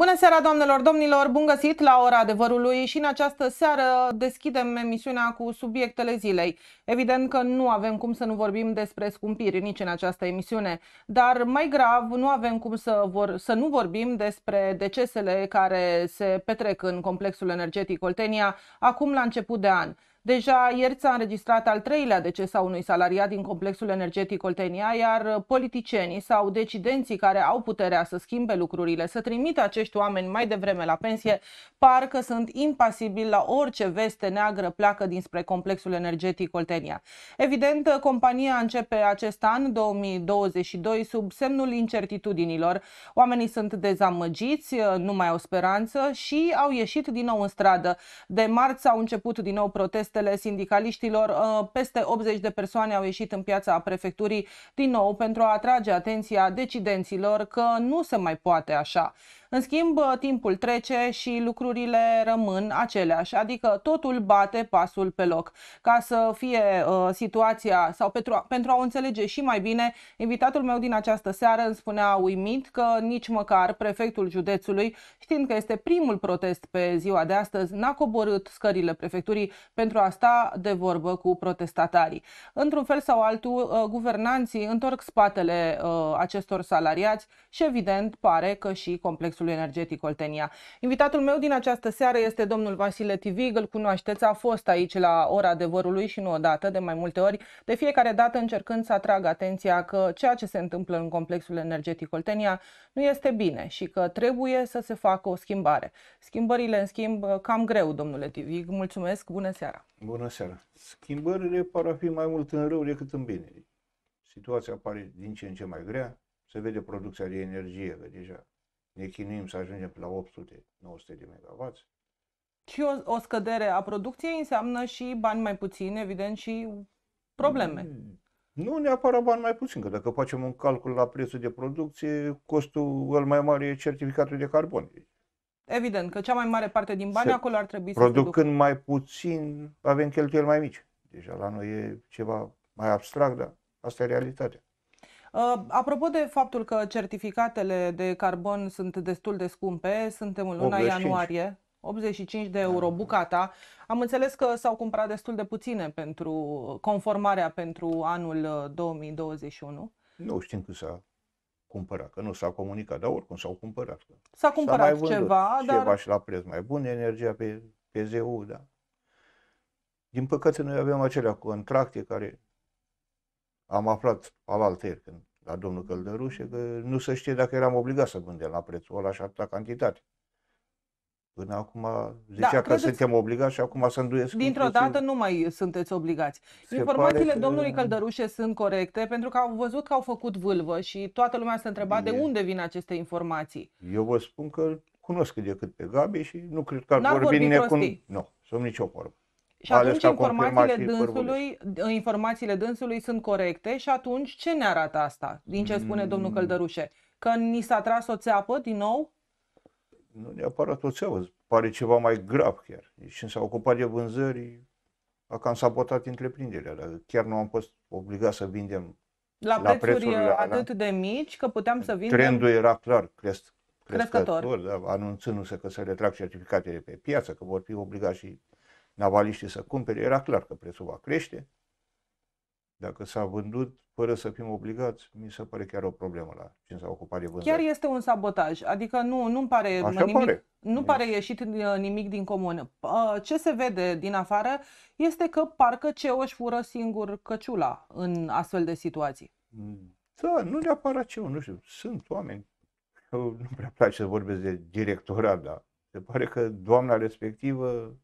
Bună seara, doamnelor, domnilor! Bun găsit la ora adevărului și în această seară deschidem emisiunea cu subiectele zilei. Evident că nu avem cum să nu vorbim despre scumpiri nici în această emisiune, dar mai grav nu avem cum să, vor, să nu vorbim despre decesele care se petrec în complexul energetic Oltenia acum la început de an. Deja ieri s-a înregistrat al treilea deces a unui salariat din complexul energetic Oltenia, iar politicienii sau decidenții care au puterea să schimbe lucrurile, să trimită acești oameni mai devreme la pensie, par că sunt impasibili la orice veste neagră pleacă dinspre complexul energetic Oltenia. Evident, compania începe acest an, 2022, sub semnul incertitudinilor. Oamenii sunt dezamăgiți, nu mai au speranță și au ieșit din nou în stradă. De marți au început din nou proteste protestele sindicaliștilor, uh, peste 80 de persoane au ieșit în piața prefecturii din nou pentru a atrage atenția decidenților că nu se mai poate așa. În schimb, timpul trece și lucrurile rămân aceleași, adică totul bate pasul pe loc. Ca să fie uh, situația sau pentru a, pentru a o înțelege și mai bine, invitatul meu din această seară îmi spunea uimit că nici măcar prefectul județului, știind că este primul protest pe ziua de astăzi, n-a coborât scările prefecturii pentru a sta de vorbă cu protestatarii. Într-un fel sau altul, uh, guvernanții întorc spatele uh, acestor salariați și evident pare că și complexul complexului energetic Oltenia. Invitatul meu din această seară este domnul Vasile Tivig, îl cunoașteți, a fost aici la ora adevărului și nu odată, de mai multe ori, de fiecare dată încercând să atragă atenția că ceea ce se întâmplă în complexul energetic Oltenia nu este bine și că trebuie să se facă o schimbare. Schimbările, în schimb, cam greu, domnule Tivig. Mulțumesc, bună seara! Bună seara! Schimbările par a fi mai mult în rău decât în bine situația pare din ce în ce mai grea, se vede producția de energie, că deja ne chinuim să ajungem la 800-900 de MW. Și o, o scădere a producției înseamnă și bani mai puțini, evident, și probleme. Mm, nu neapărat bani mai puțin, că dacă facem un calcul la prețul de producție, costul cel mai mare e certificatul de carbon. Evident, că cea mai mare parte din bani se acolo ar trebui să Producând mai puțin, avem cheltuieli mai mici. Deja la noi e ceva mai abstract, dar asta e realitatea. Uh, apropo de faptul că certificatele de carbon sunt destul de scumpe, suntem în luna 85. ianuarie, 85 de euro da. bucata. Am înțeles că s-au cumpărat destul de puține pentru conformarea pentru anul 2021. Uh, nu știm cât s-a cumpărat, că nu s-a comunicat, dar oricum s-au cumpărat. S-a cumpărat s-a mai ceva, dar... Ceva și la preț mai bun, energia pe, pe ZU, da. Din păcate noi avem acelea contracte care am aflat alaltăieri când la domnul Căldărușe că nu se știe dacă eram obligat să vândem la prețul ăla și atâta cantitate. Până acum zicea da, că suntem obligați și acum să înduiesc. Dintr-o dată nu mai sunteți obligați. Se Informațiile că... domnului Căldărușe sunt corecte pentru că au văzut că au făcut vâlvă și toată lumea se întreba e... de unde vin aceste informații. Eu vă spun că cunosc cât de cât pe Gabi și nu cred că ar vorbi necun... Nu, sunt nicio vorbă. Și Ales atunci informațiile dânsului, informațiile dânsului sunt corecte și atunci ce ne arată asta? Din ce spune mm. domnul Căldărușe? Că ni s-a tras o țeapă din nou? Nu neapărat o țeapă, pare ceva mai grav chiar. Și deci s-a ocupat de vânzări, a cam sabotat întreprinderea. Chiar nu am fost obligat să vindem la, la prețuri atât de mici că puteam să vindem... Trendul era clar, crescător, crescător da, anunțându-se că se retrag certificatele pe piață, că vor fi obligați și navaliștii să cumpere, era clar că prețul va crește. Dacă s-a vândut fără să fim obligați, mi se pare chiar o problemă la cine s-a ocupat de vânzare. Chiar este un sabotaj, adică nu, nu-mi pare Așa nimic, pare. Nu pare ieșit uh, nimic din comun. Uh, ce se vede din afară este că parcă ce își fură singur căciula în astfel de situații. Da, nu neapărat ce, nu știu, sunt oameni, nu prea place să vorbesc de directorat, dar se pare că doamna respectivă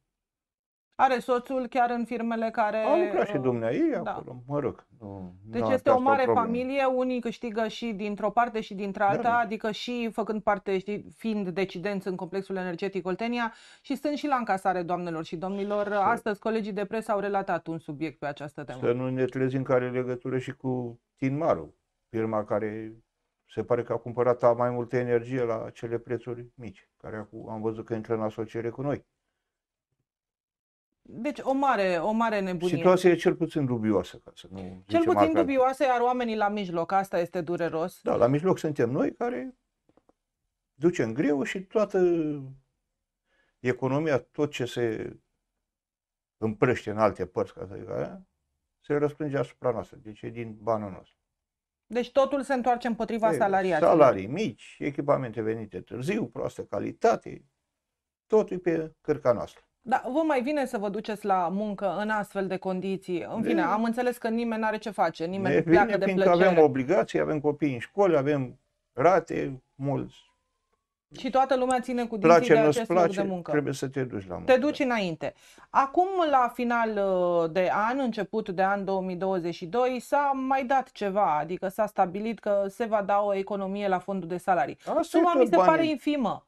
are soțul chiar în firmele care... Au lucrat și dumneai da. acolo, mă rog. Nu, deci nu este o mare o familie, unii câștigă și dintr-o parte și dintr-alta, da. da, da. adică și făcând parte, fiind decidenți în complexul energetic Oltenia și sunt și la încasare, doamnelor și domnilor. Să... Astăzi colegii de presă au relatat un subiect pe această temă. Să nu ne trezim care legătură și cu Tin Maru, firma care se pare că a cumpărat mai multă energie la cele prețuri mici, care am văzut că intră în asociere cu noi. Deci o mare, o mare nebunie. Situația e cel puțin dubioasă. Ca să nu cel puțin altfel. dubioasă, iar oamenii la mijloc, asta este dureros. Da, la mijloc suntem noi care ducem greu și toată economia, tot ce se împrăște în alte părți, ca să zic aia, se răspânge asupra noastră, deci e din banul nostru. Deci totul se întoarce împotriva Ei, salariaților. Salarii mici, echipamente venite târziu, proastă calitate, totul e pe cărca noastră. Da, vă mai vine să vă duceți la muncă în astfel de condiții. În fine, de... am înțeles că nimeni nu are ce face, nimeni ne pleacă vine de plăcere. avem obligații, avem copii în școli, avem rate, mulți. Și toată lumea ține cu dinții place, de acest place, loc de muncă. trebuie să te duci la muncă. Te duci da. înainte. Acum, la final uh, de an, început de an 2022, s-a mai dat ceva, adică s-a stabilit că se va da o economie la fondul de salarii. Asta Suma mi se banii. pare infimă.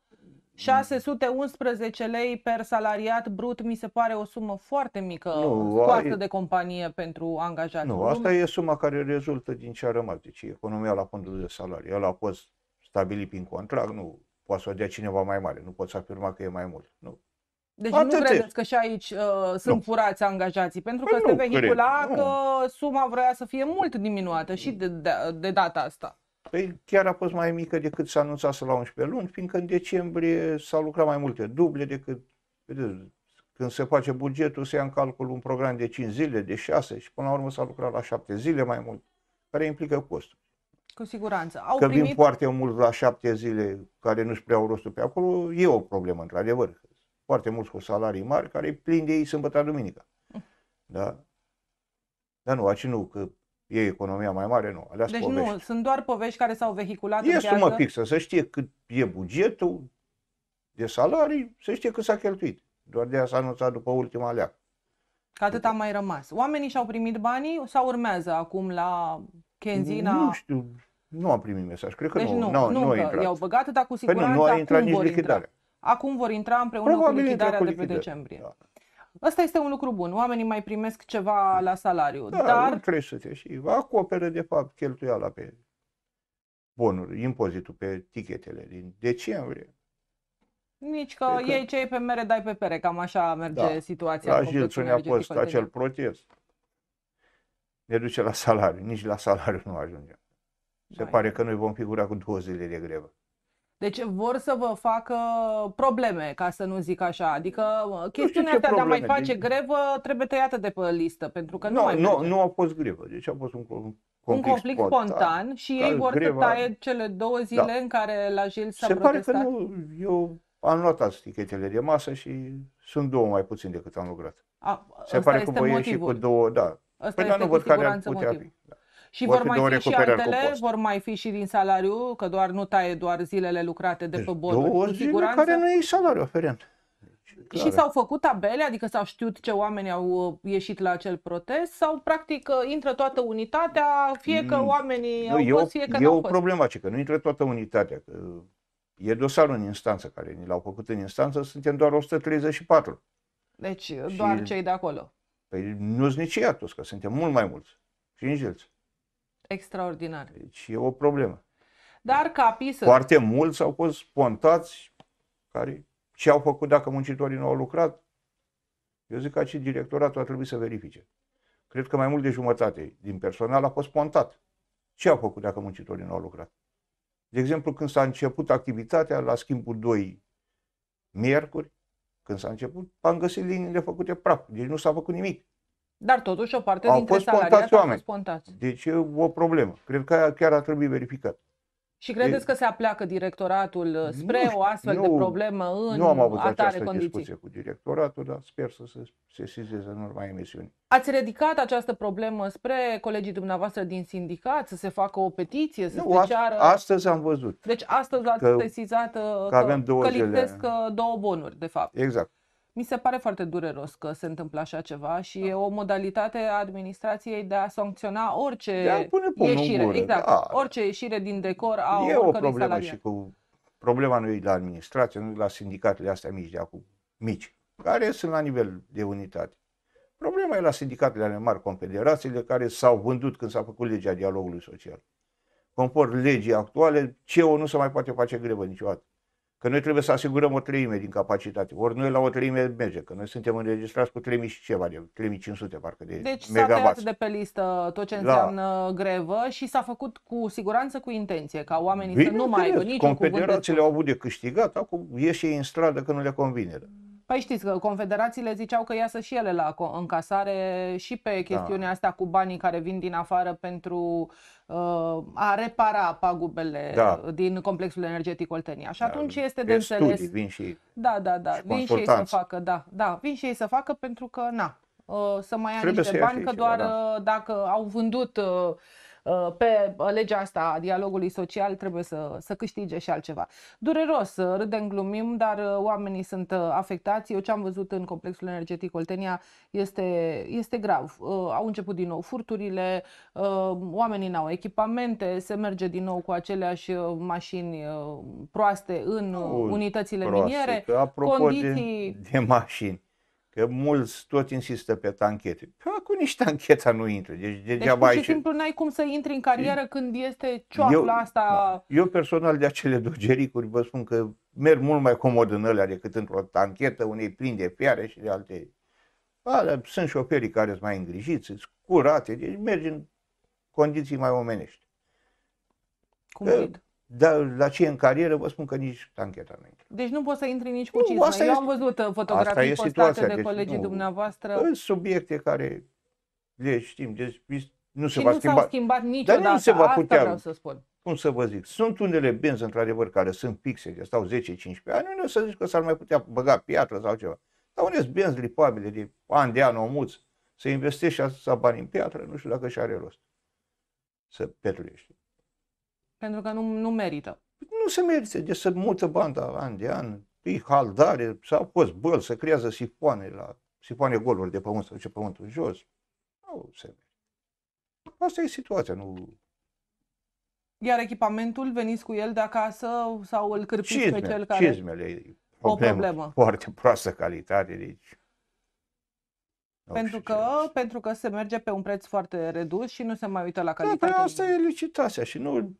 611 lei per salariat brut mi se pare o sumă foarte mică nu, scoată a, de companie pentru angajați. Nu, asta e suma care rezultă din ce a rămas. Deci economia la fondul de salarii. El a fost stabilit prin contract, nu poate să o dea cineva mai mare. Nu poți afirma că e mai mult. Nu. Deci Atât nu credeți că și aici uh, sunt nu. furați angajații? Pentru că păi se vehicula cred, că nu. suma vrea să fie mult diminuată și de, de, de data asta. Păi chiar a fost mai mică decât s-a anunțat la 11 luni, fiindcă în decembrie s-au lucrat mai multe, duble decât, vedeți, când se face bugetul, se ia în calcul un program de 5 zile, de 6 și până la urmă s-a lucrat la 7 zile mai mult, care implică costul. Cu siguranță. Au că primit... vin foarte mult la 7 zile care nu-și prea au rostul pe acolo, e o problemă, într-adevăr. Foarte mulți cu salarii mari care plin de ei sâmbătă duminica. Mm. Da? Dar nu, aici nu, că E economia mai mare? Nu. Alea deci povești. nu, sunt doar povești care s-au vehiculat E în sumă fixă, să știe cât e bugetul de salarii, să știe cât s-a cheltuit. Doar de a s-a anunțat după ultima leacă. Că atât a mai rămas. Oamenii și-au primit banii sau urmează acum la Kenzina? Nu știu, nu am primit mesaj. Cred că deci nu, nu, nu, nu intrat. i-au băgat, dar cu siguranță păi nu, nu a intrat acum nici vor Intra. Acum vor intra împreună Probabil cu lichidarea de pe decembrie. Da. Asta este un lucru bun. Oamenii mai primesc ceva la salariu. Da, dar crește și acoperă de fapt cheltuiala pe bonuri, impozitul pe tichetele din decembrie. Nici că pe ei că... cei pe mere dai pe pere, cam așa merge da. situația. La Jilțu ne-a fost acel protest. Ne duce la salariu, nici la salariu nu ajungem. Se Dai. pare că noi vom figura cu două zile de grevă. Deci vor să vă facă probleme, ca să nu zic așa. Adică uh, chestiunea asta de a mai face deci... grevă trebuie tăiată de pe listă, pentru că nu, nu mai nu, nu a fost grevă, deci a fost un conflict, un conflict spontan da. și ei vor greva... să taie cele două zile da. în care la Jil s-a Se protestat. pare că nu, eu am luat azi de masă și sunt două mai puțin decât am lucrat. A, Se pare că voi ieși cu două, da. Asta păi este nu văd care ar putea motivul. fi. Și vor, vor mai fi și altele, vor mai fi și din salariu, că doar nu taie doar zilele lucrate de deci, pe bonuri. Două zile siguranță. care nu e salariu oferent. Clar. și s-au făcut tabele, adică s-au știut ce oameni au uh, ieșit la acel protest sau practic uh, intră toată unitatea, fie că mm. oamenii nu, au fost, fie că nu E o problemă ce că nu intră toată unitatea. Că uh, e dosarul în instanță care ni l-au făcut în instanță, suntem doar 134. Deci și, doar cei de acolo. Păi nu-s nici ea toți, că suntem mult mai mulți. Și nici Extraordinar. Deci e o problemă. Dar capii să... Foarte mulți au fost spontați care ce au făcut dacă muncitorii nu au lucrat. Eu zic că și directoratul a trebuit să verifice. Cred că mai mult de jumătate din personal a fost spontat. Ce au făcut dacă muncitorii nu au lucrat? De exemplu, când s-a început activitatea la schimbul 2 miercuri, când s-a început, am găsit liniile făcute praf, deci nu s-a făcut nimic. Dar totuși o parte au dintre fost salariați au fost spontați. Deci e o problemă. Cred că chiar ar trebui verificat. Și credeți de... că se apleacă directoratul uh, spre nu, o astfel nu, de problemă în Nu am avut această condiții. discuție cu directoratul, dar sper să se sesizeze în urma emisiunii. Ați ridicat această problemă spre colegii dumneavoastră din sindicat, să se facă o petiție, să nu, se ceară... astăzi am văzut. Deci astăzi ați sesizat uh, că, că, că, două că lipsesc uh, două bonuri, de fapt. Exact. Mi se pare foarte dureros că se întâmplă așa ceva și da. e o modalitate a administrației de a sancționa orice de a pune ieșire. Gură, exact, da. orice ieșire din decor a E o problemă salariat. și cu problema nu e la administrație, nu e la sindicatele astea mici de acum, mici, care sunt la nivel de unitate. Problema e la sindicatele ale mari, confederațiile care s-au vândut când s-a făcut legea dialogului social. Conform legii actuale, CEO nu se mai poate face grevă niciodată că noi trebuie să asigurăm o treime din capacitate. Ori noi la o treime merge, că noi suntem înregistrați cu 3000 și ceva, de 3500 parcă de deci megawatt. s-a de pe listă tot ce da. înseamnă la... grevă și s-a făcut cu siguranță cu intenție, ca oamenii Bine să nu mai aibă niciun cuvânt Confederațiile au avut de câștigat, acum ieși în stradă că nu le convine. Păi știți că confederațiile ziceau că iasă și ele la încasare și pe da. chestiunea da. asta cu banii care vin din afară pentru uh, a repara pagubele da. din complexul energetic Oltenia. Și da. atunci este de înțeles. Studii, vin și, da, da, da. Și vin și ei să facă, da, da, vin și ei să facă pentru că na, uh, să mai ia Trebuie niște bani, că doar da. Uh, dacă au vândut uh, Uh, pe uh, legea asta a dialogului social trebuie să, să câștige și altceva. Dureros, uh, râdem, glumim, dar oamenii sunt afectați. Eu ce am văzut în complexul energetic Oltenia este, este grav. Au început din nou furturile, oamenii n-au echipamente, se merge din nou cu aceleași mașini proaste în nu, unitățile proaste, miniere. Că, apropo condiții... de, de mașini, Că mulți tot insistă pe tanchete. Eu păi, cu niște ancheta nu intră. Deci, deci degeaba deci, pur și aici... simplu n-ai cum să intri în carieră e... când este cioapla eu, asta. Da. Eu personal de acele dogericuri vă spun că merg mult mai comod în alea decât într-o tanchetă unei plin de fiare și de alte. Alea, sunt șoferii care sunt mai îngrijiți, sunt curate, deci mergi în condiții mai omenești. Cum că, dar la ce e în carieră, vă spun că nici tancheta nu intră. Deci nu poți să intri nici cu cinci. Eu este, am văzut uh, fotografii postate de deci colegii nu, dumneavoastră. Subiecte care le deci, știm, deci nu se nu va schimba. s-au schimbat niciodată, Dar nu se va putea, vreau să spun. Cum să vă zic, sunt unele benzi într-adevăr care sunt fixe, că stau 10-15 ani, nu să zici că s-ar mai putea băga piatră sau ceva. Dar unde sunt benzi lipabile de ani de an omuți, să investești și să bani în piatră, nu știu dacă și are rost să petruiești. Pentru că nu, nu merită. Nu se merită, de să mută banda an de an, e haldare, s-au fost băl, să creează sifoane la sifoane goluri de pământ, să duce pământul jos. Nu se merită. Asta e situația, nu... Iar echipamentul, veniți cu el de acasă sau îl cârpiți cizme, pe cel care... Cizmele e problemă, o problemă. foarte proastă calitate, deci... pentru că, pentru că se merge pe un preț foarte redus și nu se mai uită la da, păi calitate. Da, asta e licitația și nu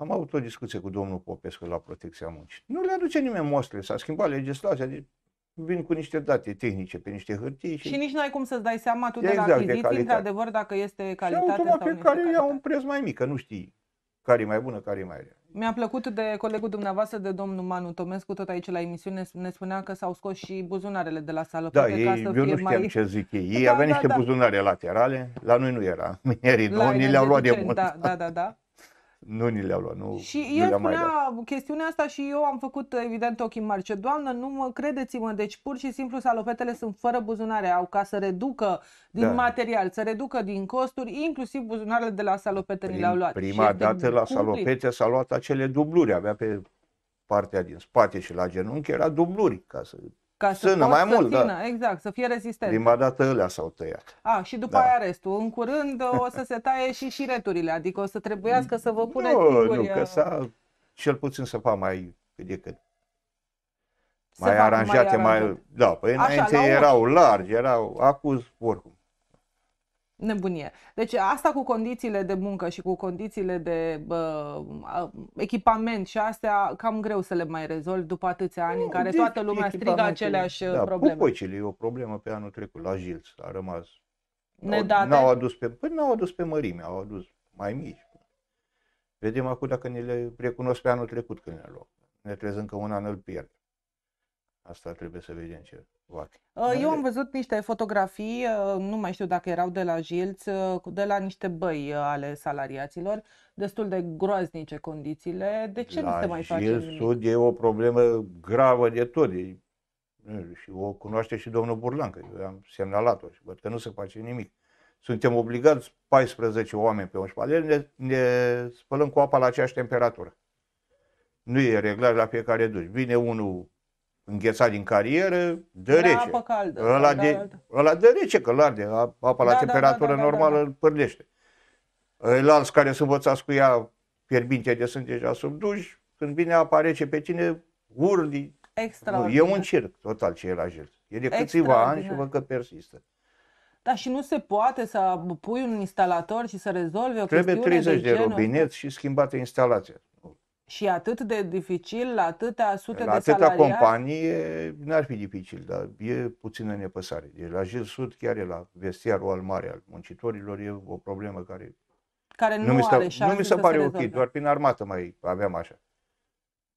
am avut o discuție cu domnul Popescu la protecția muncii. Nu le aduce nimeni mostre, s-a schimbat legislația, deci vin cu niște date tehnice pe niște hârtii. Și, și nici n-ai cum să-ți dai seama tu de exact, la achiziții, într-adevăr, dacă este calitate și automat sau pe care ia un preț mai mic, că nu știi care e mai bună, care e mai rea. Mi-a plăcut de colegul dumneavoastră, de domnul Manu Tomescu, tot aici la emisiune, ne spunea că s-au scos și buzunarele de la sală. Da, ei, ca să eu nu știam mai... ce zic ei. Ei da, aveau da, niște da. buzunare laterale, la noi nu era. Mierii, la noi le-au luat de mult. Da, da, da. da nu ni le-au luat. Nu, și nu el spunea chestiunea asta și eu am făcut evident ochii mari. Ce, doamnă, nu mă credeți-mă, deci pur și simplu salopetele sunt fără buzunare, au ca să reducă din da. material, să reducă din costuri, inclusiv buzunarele de la salopete Prim, ni le-au luat. Prima dată la salopete s-a luat acele dubluri, avea pe partea din spate și la genunchi era dubluri ca să ca să Sână, mai să mult, țină, da. exact, să fie rezistent. Prima dată ălea s-au tăiat. A, și după da. aia restul. În curând o să se taie și șireturile, adică o să trebuiască să vă puneți nu, nu, că uh, s-a, cel puțin să fac mai cât de cât. Mai aranjate, mai... mai... Da, păi Așa, înainte la erau largi, erau acuz oricum nebunie. Deci asta cu condițiile de muncă și cu condițiile de uh, echipament și astea, cam greu să le mai rezolv după atâția ani nu, în care toată lumea strigă aceleași da, probleme. Pupăcile e o problemă pe anul trecut la Jilț, a rămas. Nedate. N-au adus pe, păi n-au adus pe mărime, au adus mai mici. Vedem acum dacă ne le recunosc pe anul trecut când le luăm. Ne trezăm că un an îl pierd. Asta trebuie să vedem ce. What? Uh, eu am văzut niște fotografii, uh, nu mai știu dacă erau de la Jilț, uh, de la niște băi ale salariaților, destul de groaznice condițiile. De ce la nu se mai face nimic? e o problemă gravă de tot. E, și o cunoaște și domnul Burlan, că eu am semnalat-o și văd că nu se face nimic. Suntem obligați 14 oameni pe un șpaler, ne, ne spălăm cu apa la aceeași temperatură. Nu e reglaj la fiecare duș. Vine unul înghețat din carieră, dă la rece. apă caldă. Ăla, de, caldă. ăla dă rece, că îl arde. Apa la da, da, temperatură da, da, da normală da, da, da. îl pârlește. Îl alți care sunt învățați cu ea fierbinte de sunt deja sub duș, când vine apa rece pe tine, urli. Nu, e un circ total ce e la gel. E de câțiva ani și văd că persistă. Da, și nu se poate să pui un instalator și să rezolve o Trebuie 30 de, de robinet și schimbate instalația. Și atât de dificil, la atâtea sute la de atâta salariați? companii n-ar fi dificil, dar e puțină nepăsare. Deci la Jil Sud, chiar e la vestiarul al mare al muncitorilor, e o problemă care, care nu, nu, mi, are nu mi se pare se ok, doar prin armată mai aveam așa.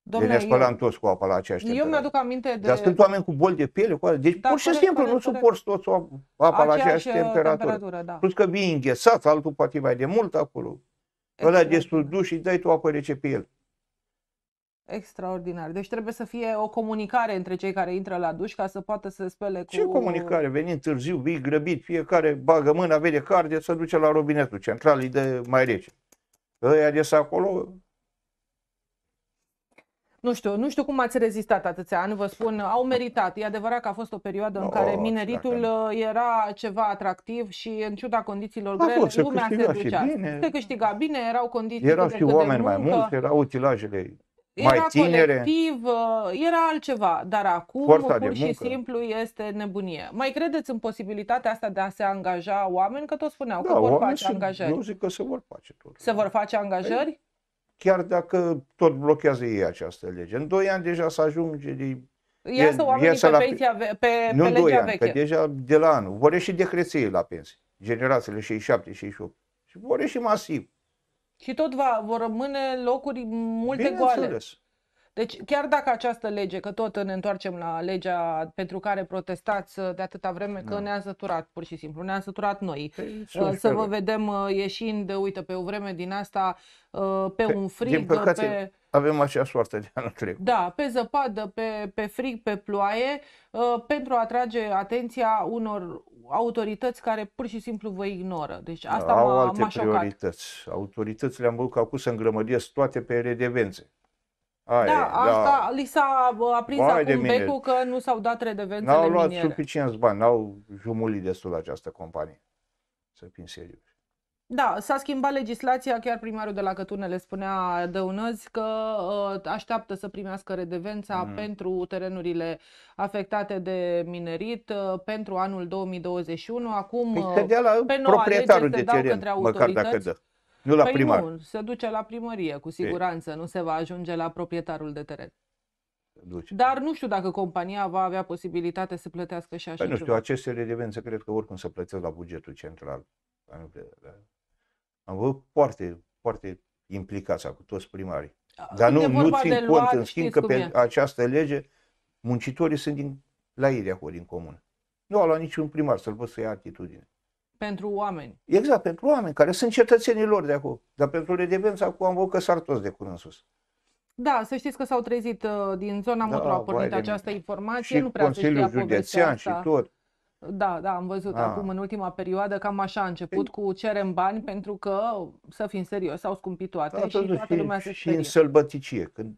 Domnule, de ne spălam eu, toți cu apa la aceeași Eu mi-aduc aminte de... Dar sunt oameni cu boli de piele, cu Deci da, pur și simplu nu suporți toți apa la aceeași uh, temperatură. temperatură da. Plus că vii înghesat, altul poate mai de mult acolo. Ăla exact. destul duși duș și dai tu apă rece pe el. Extraordinar. Deci trebuie să fie o comunicare între cei care intră la duș ca să poată să spele cu... Ce comunicare? Veni târziu, vii grăbit, fiecare bagă mâna, vede carde, se duce la robinetul central, de mai rece. Ăia de acolo nu știu, nu știu cum ați rezistat atâția ani, vă spun, au meritat. E adevărat că a fost o perioadă în oh, care mineritul dacă... Uh, era ceva atractiv și în ciuda condițiilor grele, lumea se ducea. Bine. Se câștiga bine, erau condiții Erau și oameni mai mulți, erau utilajele era mai tinere. colectiv, ă, era altceva, dar acum Forța pur și muncă. simplu este nebunie. Mai credeți în posibilitatea asta de a se angaja oameni? Că tot spuneau da, că vor face se, angajări. Nu zic că se vor face tot. Se vor face angajări? Ei, păi, chiar dacă tot blochează ei această lege. În doi ani deja să ajunge de Iasă oamenii pe, la, pe, pe, pe, nu legea doi ani, veche. Că deja de la anul. Vor ieși decreții la pensii Generațiile 67, 68. Și vor ieși masiv. Și tot va, vor rămâne locuri multe Bine goale. Înțeles. Deci chiar dacă această lege, că tot ne întoarcem la legea pentru care protestați uh, de atâta vreme, că da. ne-a săturat pur și simplu, ne-a săturat noi. Pe, păi, uh, să vă vedem uh, ieșind, uite, pe o vreme din asta, pe, pe un frig, pe avem acea soartă de anul trecut. Da, pe zăpadă, pe, pe frig, pe ploaie, uh, pentru a atrage atenția unor autorități care pur și simplu vă ignoră. Deci asta Au m-a, alte m-a șocat. priorități. Autoritățile am văzut că acum să îngrămădesc toate pe redevențe. Aia, da, asta da. li s-a ă, aprins Vai acum becul că nu s-au dat redevențele N-au luat miniere. suficienți bani, n-au jumulit destul această companie. Să fim serios. Da, s-a schimbat legislația, chiar primarul de la Cătunele spunea Dăunăzi că uh, așteaptă să primească redevența mm. pentru terenurile afectate de minerit uh, pentru anul 2021. Acum, păi, uh, la pe noua proprietarul lege, de se teren, dau către măcar dacă dă. Nu la păi primar. Nu, se duce la primărie, cu siguranță, e. nu se va ajunge la proprietarul de teren. Duce. Dar nu știu dacă compania va avea posibilitate să plătească și așa păi nu știu, aceste redevențe cred că oricum se plătesc la bugetul central. Nu cred, da. Am văzut foarte, foarte implicați cu toți primarii. Dar nu, nu țin cont, în schimb, că pe e. această lege muncitorii sunt din, la ei de acolo, din comună. Nu a luat niciun primar să-l văd să ia atitudine. Pentru oameni. Exact, pentru oameni care sunt cetățenii lor de acolo. Dar pentru redevență, acum am văzut că s-ar toți de curând sus. Da, să știți că s-au trezit uh, din zona da, Motru, a pornit această informație. Și nu prea Consiliul Județean și tot. Da, da, am văzut ah. acum în ultima perioadă cam așa a început e... cu cerem bani pentru că, să fim serios, s-au scumpit toate da, și toată lumea se Și în sălbăticie, când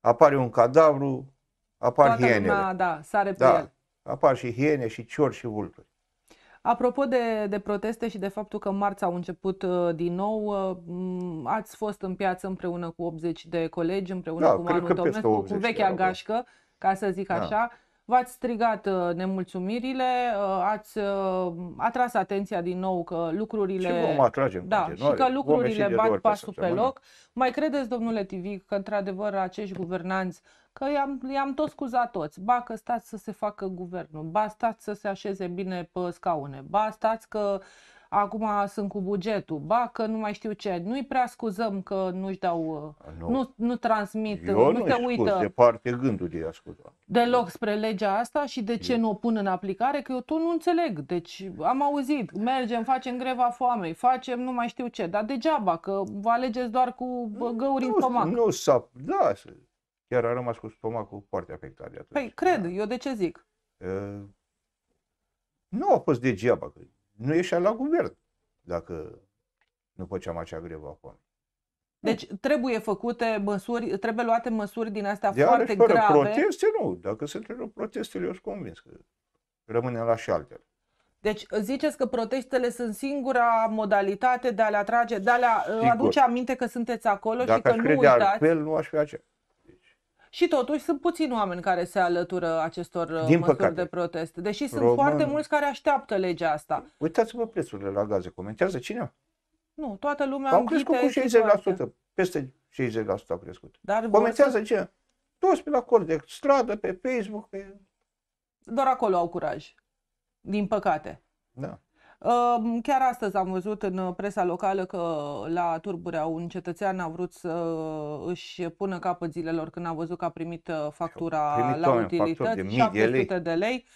apare un cadavru, apar toată hienele. Lumea, da, sare pe da, el. Apar și hiene și ciori și vulpe. Apropo de, de proteste și de faptul că marți au început uh, din nou, uh, ați fost în piață împreună cu 80 de colegi, împreună da, cu Manu Tomescu, cu vechea gașcă, ca să zic da. așa v-ați strigat uh, nemulțumirile, uh, ați uh, atras atenția din nou că lucrurile... Și vom atrage în da, și că lucrurile bat pasul pe, pe loc. Mai credeți, domnule TV că într-adevăr acești guvernanți că i-am, i-am tot scuzat toți. Ba că stați să se facă guvernul, ba stați să se așeze bine pe scaune, ba stați că uh, acum sunt cu bugetul, ba că nu mai știu ce. Nu-i prea scuzăm că nu-și dau, uh, nu, nu, nu transmit, Eu nu, nu se uită. Scuz, departe gândul de a scuza. Deloc spre legea asta și de ce Eu. nu o pun în aplicare, că eu tu nu înțeleg. Deci am auzit, mergem, facem greva foamei, facem nu mai știu ce, dar degeaba, că vă alegeți doar cu găuri nu, în stomac. Nu, s-a, da, chiar a rămas cu stomacul foarte afectat de păi, atunci. Păi, cred, da. eu de ce zic? Uh, nu a fost degeaba, cred nu ieșea la guvern dacă nu făceam acea grevă acolo. Deci trebuie făcute măsuri, trebuie luate măsuri din astea de foarte fără grave. proteste, nu. Dacă se întâmplă protestele, eu sunt convins că rămâne la și altele. Deci ziceți că protestele sunt singura modalitate de a le atrage, de a le uh, aduce aminte că sunteți acolo Dacă și că nu uitați. Dacă crede nu aș fi aceea. Și totuși sunt puțini oameni care se alătură acestor uh, Din măsuri păcate. de protest, deși Român... sunt foarte mulți care așteaptă legea asta. Uitați-vă prețurile la gaze, comentează cine? Nu, toată lumea... Au crescut cu 60%, situația. peste 60% au crescut. Dar comentează să... cine? Toți pe la cor de stradă, pe Facebook, pe... Doar acolo au curaj, din păcate. Da. Chiar astăzi am văzut în uh, presa locală că uh, la Turburea un cetățean a vrut să uh, își pună capăt zilelor când a văzut că a primit factura primit la utilități, de 700 de lei.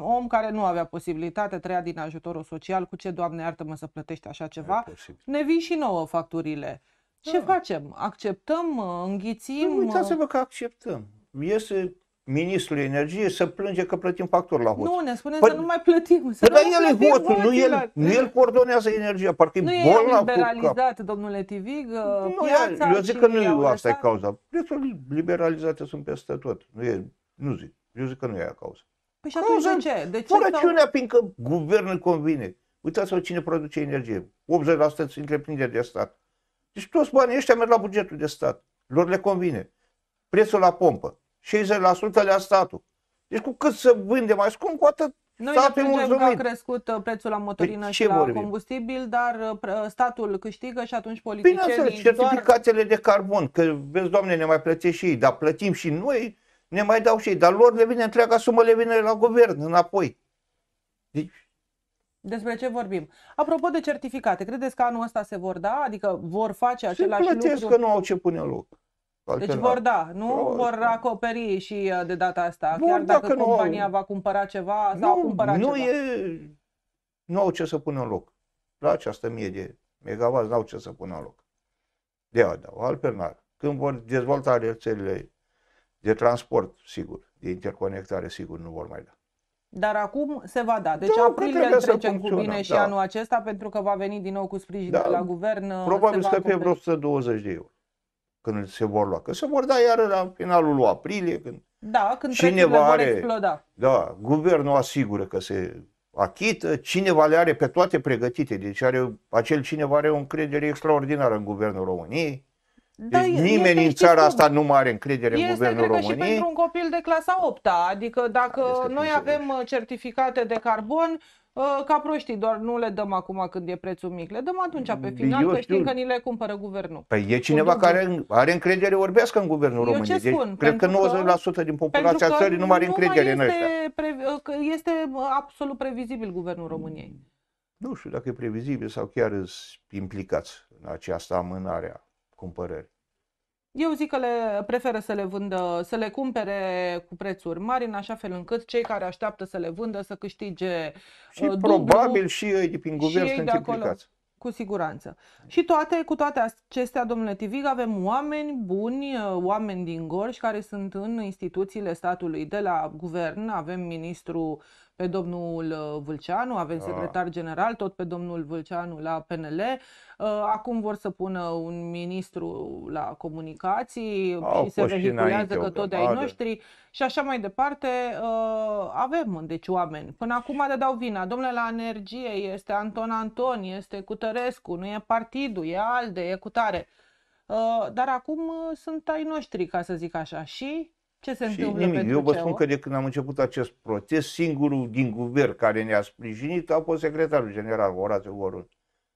Om care nu avea posibilitate, trăia din ajutorul social, cu ce, Doamne, iartă-mă să plătești așa ceva, ne vin și nouă facturile. Ce da. facem? Acceptăm? Înghițim? Nu păi uitați-vă că acceptăm. Iese ministrul energiei să plânge că plătim facturi la hoți. Nu, ne spune păi, să nu mai plătim. Să dar păi, nu dar el e hoțul, nu el, nu el coordonează energia. Parcă nu e liberalizat, domnule Tivig, nu, uh, piața Eu zic că nu e asta e cauza. Prețurile liberalizate sunt peste tot. Nu, e, nu zic. Eu zic că nu e aia cauza. Păi și atunci de ce? De ce fărăciunea, sau... fiindcă guvernul convine. Uitați-vă cine produce energie. 80% sunt întreprinderi de stat. Deci toți banii ăștia merg la bugetul de stat. Lor le convine. Prețul la pompă le a statul. Deci cu cât să vânde mai scump, cu atât noi State ne plângem că a crescut uh, prețul la motorină păi și la vorbim? combustibil, dar uh, uh, statul câștigă și atunci politicienii Bineînțeles, certificatele doar... de carbon, că vezi, doamne, ne mai plătește și ei, dar plătim și noi, ne mai dau și ei, dar lor le vine întreaga sumă, le vine la guvern înapoi. Deci... Despre ce vorbim? Apropo de certificate, credeți că anul ăsta se vor da? Adică vor face același se plătesc lucru? că nu au ce pune în loc. Altfel, deci vor da, nu? Probabil. Vor acoperi și uh, de data asta, vor, chiar dacă, dacă compania au... va cumpăra ceva nu, sau cumpăra nu ceva. E, nu au ce să pună în loc. La această mie de megawatt n-au ce să pună în loc. De adau, altfel n-ar. Când vor dezvolta rețelele de transport, sigur, de interconectare, sigur, nu vor mai da. Dar acum se va da. Deci da, aprilie trecem cu bine da. și anul acesta pentru că va veni din nou cu sprijin da. de la guvern. Uh, probabil că pe vreo 120 de euro când se vor lua. Că se vor da iar la finalul lui aprilie, când, da, când cineva are, exploda. Da, guvernul asigură că se achită, cineva le are pe toate pregătite, deci are, acel cineva are o încredere extraordinară în guvernul României. Da, deci nimeni în țara cum? asta nu mai are încredere este, în guvernul României. Este, și pentru un copil de clasa 8 adică dacă noi avem uh, certificate de carbon, Uh, ca proștii, doar nu le dăm acum când e prețul mic, le dăm atunci pe final, eu că știm că ni le cumpără guvernul. Păi e cineva care are încredere orbească în guvernul eu României. Ce deci, spun? Deci, cred că 90% din populația țării nu mai are încredere în ăștia. Pre, uh, este uh, absolut previzibil guvernul României. Nu știu dacă e previzibil sau chiar îți implicați în această amânare a cumpărării. Eu zic că le preferă să le vândă, să le cumpere cu prețuri mari, în așa fel încât cei care așteaptă să le vândă să câștige Și uh, dublu, probabil și ei de prin guvern sunt implicați. Cu siguranță. Și toate, cu toate acestea, domnule Tivig, avem oameni buni, uh, oameni din Gorj, care sunt în instituțiile statului de la guvern. Avem ministru pe domnul uh, Vâlceanu, avem da. secretar general, tot pe domnul Vâlceanu la PNL. Uh, acum vor să pună un ministru la comunicații Au și se vehiculează că tot de ai noștri și așa mai departe. Uh, avem, deci, oameni. Până acum le dau vina. Domnule, la energie este Anton Anton, este Cutărescu, nu e partidul, e ALDE, e cutare. Dar acum sunt ai noștri, ca să zic așa. Și ce se și întâmplă nimic. Eu vă spun că de când am început acest protest, singurul din guvern care ne-a sprijinit a fost secretarul general Horatiu Gorun.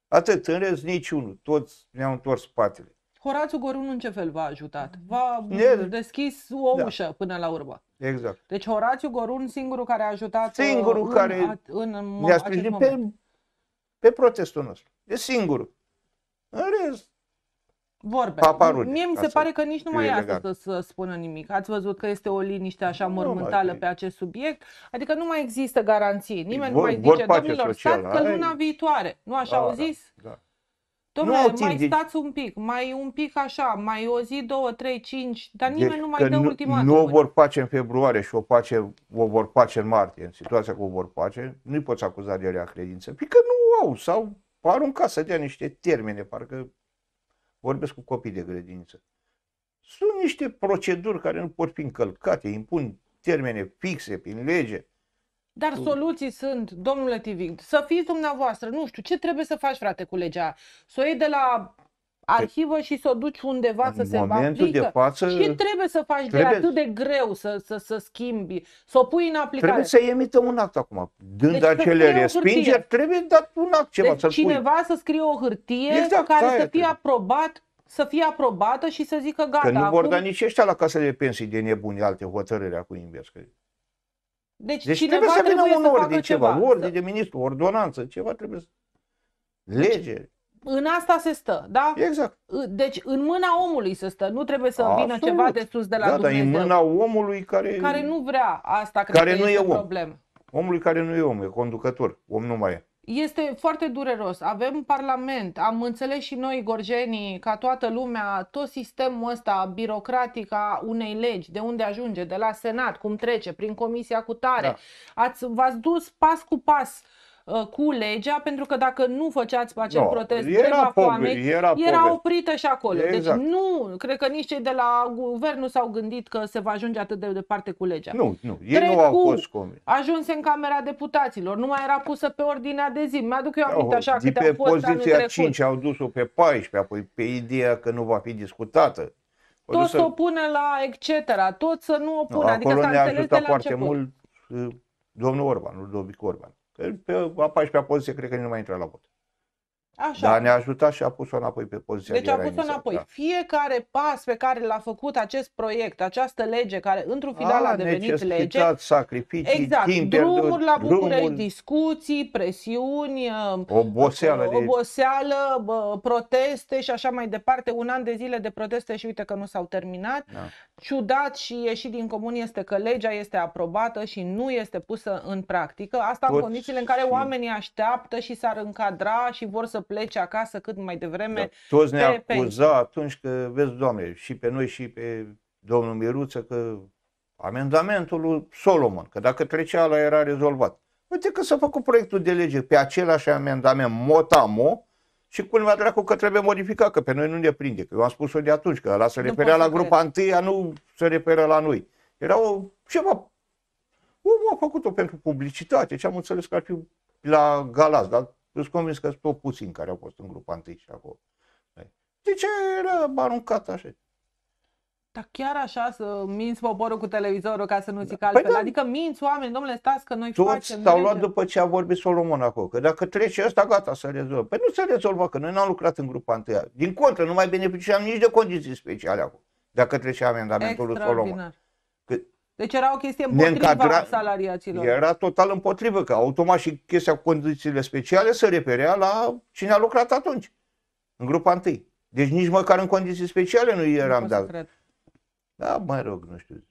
Atât, în rest niciunul. Toți ne-au întors spatele. Horatiu Gorun în ce fel v-a ajutat? V-a ne... deschis o da. ușă până la urmă. Exact. Deci Horatiu Gorun singurul care a ajutat singurul în, uh, care în, în ne-a sprijinit pe, pe protestul nostru. E singurul. În rest, Vorbe. Paparune, Mie mi se pare că nici nu mai e asta să spună nimic. Ați văzut că este o liniște așa nu mormântală pe acest subiect. Adică nu mai există garanții. Nimeni vor, nu mai zice, domnilor, stați că luna viitoare. Nu așa da, au da, zis? Da, Domnule, nu, mai zici. stați un pic, mai un pic așa, mai o zi, două, trei, cinci, dar deci nimeni deci nu mai dă ultima Nu o vor face în februarie și o, pace o vor face în martie, în situația cu o vor face, nu-i poți acuza de rea credință, că nu au, sau aruncat să dea niște termene, parcă vorbesc cu copii de grădiniță. Sunt niște proceduri care nu pot fi încălcate, impun termene fixe prin lege. Dar tu... soluții sunt, domnule Tivic, să fiți dumneavoastră, nu știu, ce trebuie să faci, frate, cu legea? Să o iei de la arhivă și să o duci undeva în să se aplică. De față, și trebuie să faci trebuie, de atât de greu să, să, să schimbi, să o pui în aplicare. Trebuie să emită un act acum. Dând deci, acele respingeri, trebuie dat un act ceva deci, să cineva pui. să scrie o hârtie exact, care să fie trebuie. aprobat să fie aprobată și să zică gata. Că nu acum... vor da nici ăștia la casă de pensii de nebuni alte hotărâri acum invers. Deci, deci cineva trebuie să vină un ordin, ceva, ceva ordin de ministru, ordonanță, ceva trebuie să... Lege. Deci, în asta se stă, da? Exact. Deci în mâna omului se stă, nu trebuie să Absolut. vină ceva de sus de la da, Dumnezeu. Da, în mâna omului care... Care nu vrea asta, cred care că nu este e om. problem. Omului care nu e om, e conducător, om nu mai e. Este foarte dureros. Avem parlament, am înțeles și noi, gorgenii, ca toată lumea, tot sistemul ăsta birocratic a unei legi, de unde ajunge, de la Senat, cum trece, prin comisia cu tare. Da. Ați, v-ați dus pas cu pas uh, Uh, cu legea, pentru că dacă nu făceați acel no, protest era foamei, era, era oprită și acolo. Deci exact. Deci nu, cred că nici cei de la guvern nu s-au gândit că se va ajunge atât de departe cu legea. Nu, nu, ei Trecu, nu au fost convins. Ajuns în Camera Deputaților, nu mai era pusă pe ordinea de zi. Mi-aduc eu aminte așa că pe poziția 5 au dus-o pe 14, apoi pe ideea că nu va fi discutată. O tot să o pune la etc. Tot să nu o pune. No, adică acolo ne-a ajutat foarte început. mult uh, domnul Orban, Ludovic Orban. Pe a 14-a poziție cred că nu mai intră la vot. Așa. Dar ne-a ajutat și a pus-o înapoi pe poziția Deci a pus-o înapoi. Da. Fiecare pas pe care l-a făcut acest proiect, această lege care într-un final a, a devenit lege. sacrificii, exact, timp drumuri la București, drumul... discuții, presiuni, um, oboseală, de... oboseală proteste și așa mai departe. Un an de zile de proteste și uite că nu s-au terminat. Da. Ciudat și ieșit din comun este că legea este aprobată și nu este pusă în practică. Asta Tot în condițiile în care oamenii așteaptă și s-ar încadra și vor să plece acasă cât mai devreme. Da. Toți ne acuza atunci că, vezi, Doamne, și pe noi și pe domnul Miruță că amendamentul lui Solomon, că dacă trecea la era rezolvat. Uite că s-a făcut proiectul de lege pe același amendament motamo și culmea dracu că trebuie modificat, că pe noi nu ne prinde. Că eu am spus-o de atunci, că ăla se referea la grupa întâia, nu se referă la noi. Era o, ceva Omul a făcut-o pentru publicitate, ce am înțeles că ar fi la Galați dar eu sunt convins că sunt tot puțini care au fost în grupa întâi și acolo. De ce era aruncat așa? Dar chiar așa să minți poporul cu televizorul ca să nu zic da. altfel? Păi da. Adică minți oameni, domnule, stați că noi Toți facem... Toți au luat după ce a vorbit Solomon acolo, că dacă trece ăsta, gata, să rezolvă. Păi nu se rezolvă, că noi n-am lucrat în grupa întâi. Din contră, nu mai beneficiam nici de condiții speciale acolo. dacă trece amendamentul lui Solomon. Deci era o chestie împotriva încadra... salariaților. Era total împotrivă, că automat și chestia cu condițiile speciale se referea la cine a lucrat atunci, în grupa întâi. Deci nici măcar în condiții speciale nu eram dat. Da, mai rog, nu știu.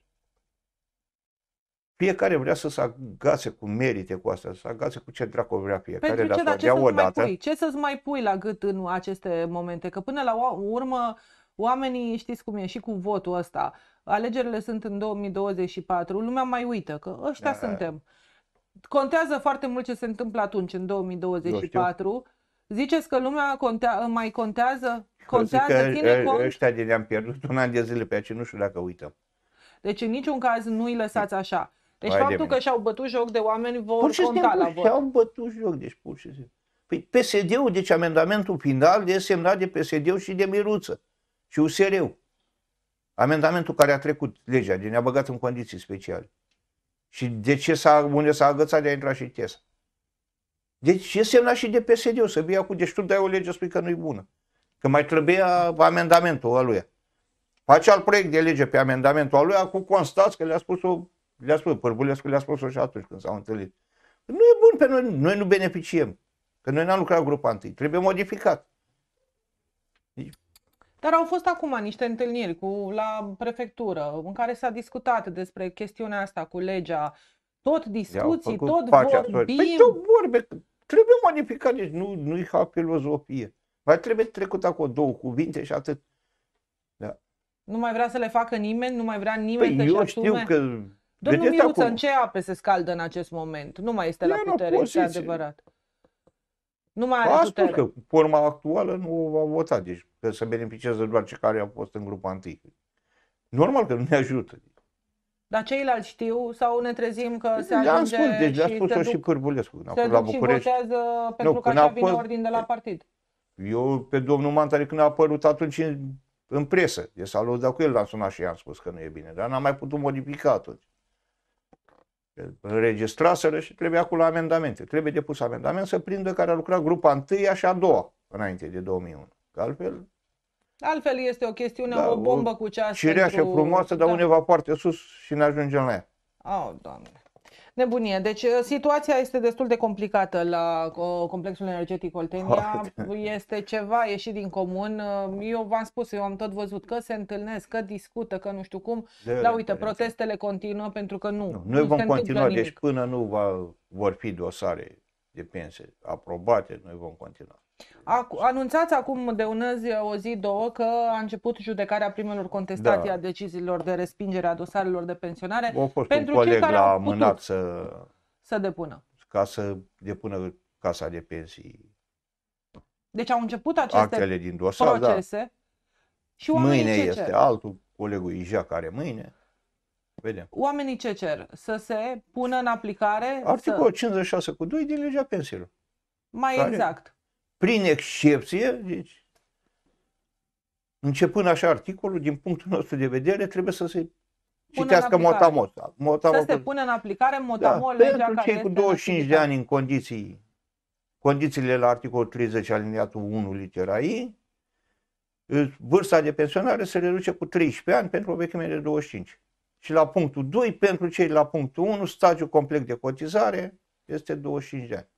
Fiecare vrea să se agațe cu merite cu asta, să se agațe cu ce dracu vrea fiecare. Pentru ce, dar ce să-ți, mai pui? ce să-ți mai pui la gât în aceste momente? Că până la urmă, oamenii știți cum e și cu votul ăsta alegerile sunt în 2024, lumea mai uită că ăștia da. suntem. Contează foarte mult ce se întâmplă atunci, în 2024. Ziceți că lumea contea, mai contează? Contează, că ă, cont? Ăștia de ne-am pierdut un an de zile pe aici, nu știu dacă uităm. Deci în niciun caz nu îi lăsați așa. Deci Vai faptul de că și-au bătut joc de oameni vor pur și conta la vot. Și-au bătut joc, deci pur și simplu. Păi PSD-ul, deci amendamentul final, e semnat de PSD-ul și de Miruță și usr -ul. Amendamentul care a trecut legea, de ne-a băgat în condiții speciale. Și de ce s-a, unde s-a agățat de a intra și TESA. Deci ce semna și de PSD-ul să vii acum, deci tu dai o lege, spui că nu-i bună. Că mai trebuia amendamentul ăluia. Face al proiect de lege pe amendamentul lui? Acum constați că le-a spus-o, le-a spus, Părbulescu le-a spus-o și atunci când s-au întâlnit. Nu e bun pe noi, noi nu beneficiem. Că noi n-am lucrat grupa întâi. Trebuie modificat. Dar au fost acum niște întâlniri cu, la prefectură în care s-a discutat despre chestiunea asta cu legea. Tot discuții, tot vorbim. Păi tot vorbe, trebuie modificat, deci nu, nu-i ca filozofie. Mai trebuie trecut acolo două cuvinte și atât. Da. Nu mai vrea să le facă nimeni, nu mai vrea nimeni păi să-și eu știu că Domnul Miruță, acum... în ce ape se scaldă în acest moment? Nu mai este la putere, este adevărat. Nu mai are Asta putere. că forma actuală nu va vota, deci trebuie să beneficieze doar cei care au fost în grupa întâi. Normal că nu ne ajută. Dar ceilalți știu sau ne trezim că se le Am spus, deci le-a spus și, și Cârbulescu. se duc la București. și votează pentru nu, că așa vine fost... ordin de la partid. Eu pe domnul Mantare când a apărut atunci în, în presă, de s-a lăudat cu el, l-am sunat și i-am spus că nu e bine, dar n-am mai putut modifica atunci înregistraseră și trebuie acolo amendamente. Trebuie depus amendament să prindă care a lucrat grupa întâia și a doua înainte de 2001. Că altfel... Altfel este o chestiune, da, o bombă cu ceas. Cireașă pentru... frumoasă, dar da. undeva foarte sus și ne ajungem la ea. oh, doamne. Nebunie. Deci uh, situația este destul de complicată la uh, complexul energetic Oltenia. Este ceva ieșit din comun. Uh, eu v-am spus, eu am tot văzut că se întâlnesc, că discută, că nu știu cum. Dar uite, protestele continuă pentru că nu. nu noi nu vom continua, deci până nu va, vor fi dosare de pensie aprobate, noi vom continua. Acu- anunțați acum de un zi, o zi, două, că a început judecarea primelor contestații da. a deciziilor de respingere a dosarelor de pensionare o fost pentru un coleg la au să, să depună. Ca să depună casa de pensii. Deci au început aceste Actele din dosar, da. procese. Da. Și mâine ce este cer? altul, colegul Ija care mâine. Vedem. Oamenii ce cer? Să se pună în aplicare... Articolul să... 56 cu 2 din legea pensiilor. Mai care... exact prin excepție, deci, începând așa articolul, din punctul nostru de vedere, trebuie să se citească motamot. motamot. se pune în aplicare motamot da, legea pentru care cei cu 25 de ani în condiții, condițiile la articolul 30 aliniatul 1 litera I, vârsta de pensionare se reduce cu 13 ani pentru o vechime de 25. Și la punctul 2, pentru cei la punctul 1, stagiul complet de cotizare este 25 de ani.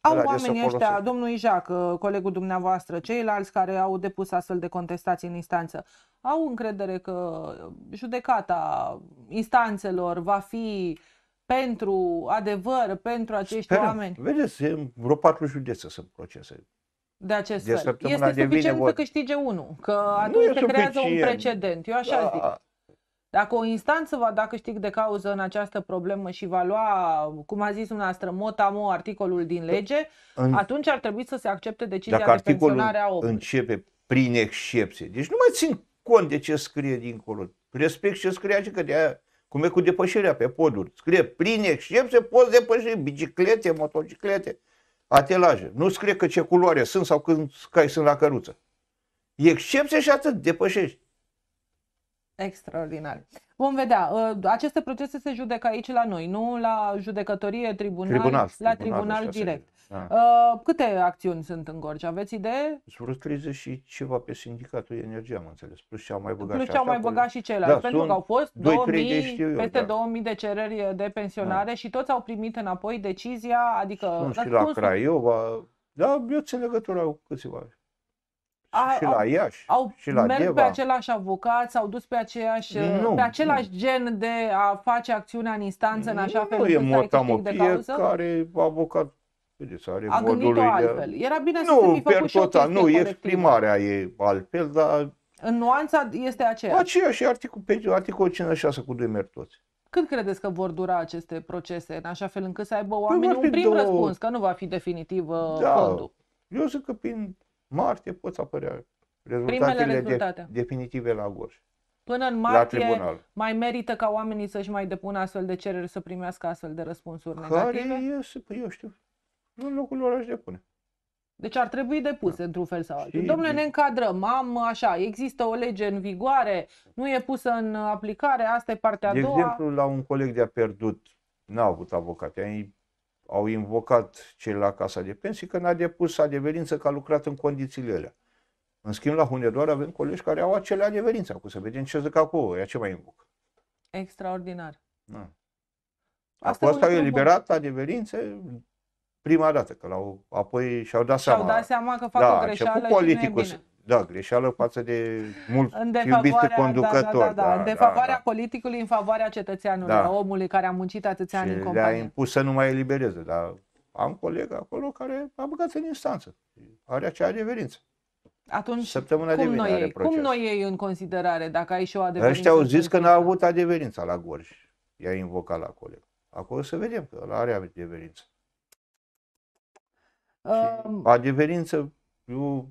Au oamenii ăștia, domnul Ijac, ă, colegul dumneavoastră, ceilalți care au depus astfel de contestații în instanță, au încredere că judecata instanțelor va fi pentru adevăr, pentru acești Sperăm. oameni? Vedeți, vreo patru județe sunt procese. De acest de fel. Este suficient să câștige unul, că atunci se creează un precedent. Eu așa da. zic. Dacă o instanță va da câștig de cauză în această problemă și va lua, cum a zis dumneavoastră, motamo articolul din păi, lege, în... atunci ar trebui să se accepte decizia Dacă de pensionare a omului. începe prin excepție, deci nu mai țin cont de ce scrie dincolo, respect ce scrie, adică de aia, cum e cu depășirea pe poduri, scrie prin excepție poți depăși biciclete, motociclete, atelaje. Nu scrie că ce culoare sunt sau când cai sunt la căruță. E excepție și atât, depășești. Extraordinar. Vom vedea. Ă, aceste procese se judecă aici la noi, nu la judecătorie, tribunal, tribunal la tribunal direct. Da. Ă, câte acțiuni sunt în Gorj? Aveți idee? Sunt vreo 30 și ceva pe sindicatul Energie, am înțeles. Plus ce au mai băgat Plus și ce au mai păi băgat și ceilalți, da, pentru că au fost 2, 2000, deci știu eu, peste da. 2000 de cereri de pensionare da. și toți au primit înapoi decizia, adică... Sunt și la Craiova, da, eu țin legătura cu câțiva a, și la Iași, au, și la merg Deva. pe același avocat, s-au dus pe, aceeași, nu, pe același nu. gen de a face acțiunea în instanță în așa fel nu e motamă, de care avocat vedeți, are a modul lui altfel. De... Era bine nu, să fi făcut și total, nu, exprimarea e altfel, dar... În nuanța este aceea. Aceeași, articol, pe articolul 56 cu doi toți. Cât credeți că vor dura aceste procese, în așa fel încât să aibă păi oamenii păi un prim două... răspuns, că nu va fi definitiv da, fondul? Eu zic că prin martie pot apărea rezultatele de, definitive la Gorj. Până în martie mai merită ca oamenii să-și mai depună astfel de cereri să primească astfel de răspunsuri Care negative? Iese, păi, eu știu, în locul lor aș depune. Deci ar trebui depuse da. într-un fel sau altul. Domnule, ne încadrăm, am așa, există o lege în vigoare, nu e pusă în aplicare, asta e partea de a doua. De exemplu, la un coleg de-a pierdut, n-a avut avocat, i-a au invocat cei la Casa de Pensii că n-a depus adeverință că a lucrat în condițiile alea. În schimb, la Hunedoara avem colegi care au acele adeverințe. Acum să vedem ce zic acolo, ea ce mai invoc. Extraordinar. Da. Asta Acum asta au eliberat bun. adeverințe prima dată, că l-au, apoi și-au dat și-au seama. dat seama că fac da, o greșeală și nu e bine. Da, greșeală față de mult iubit conducător. Da, da, da, da, da, în da, defavoarea da, da. politicului, în favoarea cetățeanului, da. omului care a muncit atâția ani în companie. le-a impus să nu mai elibereze, dar am coleg acolo care a băgat în instanță. Are acea reverință. Atunci, Săptămâna cum, noi iei, cum noi iei în considerare dacă ai și o adeverință? Ăștia au zis că n-a avut adeverința la Gorj. I-a invocat la coleg. Acolo să vedem că ăla are adeverință. Um, adeverință, eu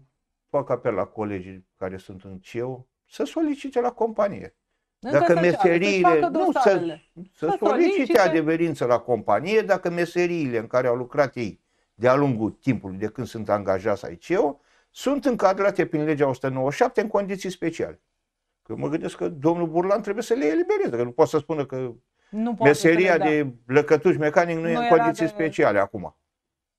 fac apel la colegii care sunt în CEO să solicite la companie. Dacă Încă deci meseriile, nu, să, să solicite adeverință la companie, dacă meseriile în care au lucrat ei de-a lungul timpului, de când sunt angajați ai eu sunt încadrate prin legea 197 în condiții speciale. Că mă gândesc că domnul Burlan trebuie să le elibereze, că nu poate să spună că nu meseria să le, da. de lăcătuș mecanic nu, nu e în condiții de... speciale acum.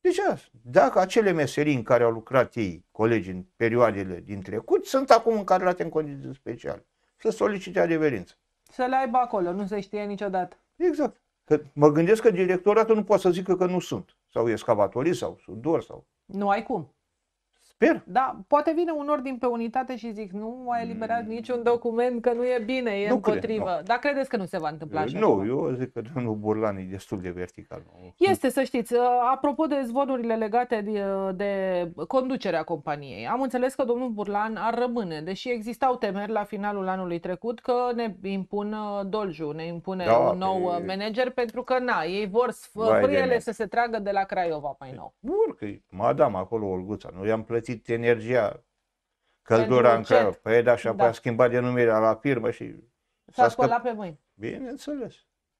Deci, dacă acele meserii în care au lucrat ei, colegii, în perioadele din trecut, sunt acum încadrate în condiții speciale. Să solicite adeverință. Să le aibă acolo, nu se știe niciodată. Exact. Că mă gândesc că directoratul nu poate să zică că nu sunt. Sau escavatorii, sau sudor, sau... Nu ai cum. Sper. Da, poate vine un ordin pe unitate și zic nu ai eliberat mm. niciun document, că nu e bine, e nu împotrivă. Cred, nu. Dar credeți că nu se va întâmpla așa? Nu, eu zic că domnul Burlan e destul de vertical. Este, să știți. Ă, apropo de zvonurile legate de, ă, de conducerea companiei, am înțeles că domnul Burlan ar rămâne, deși existau temeri la finalul anului trecut că ne impun ă, Dolju, ne impune da, un nou pe... manager pentru că na, ei vor sfârâiele să se tragă de la Craiova mai nou. Bun, că madama acolo Olguța, noi am plătit plătit energia, căldura în cap. Păi da, și apoi da. a schimbat denumirea la firmă și... S-a scăpat pe mâini. Bineînțeles.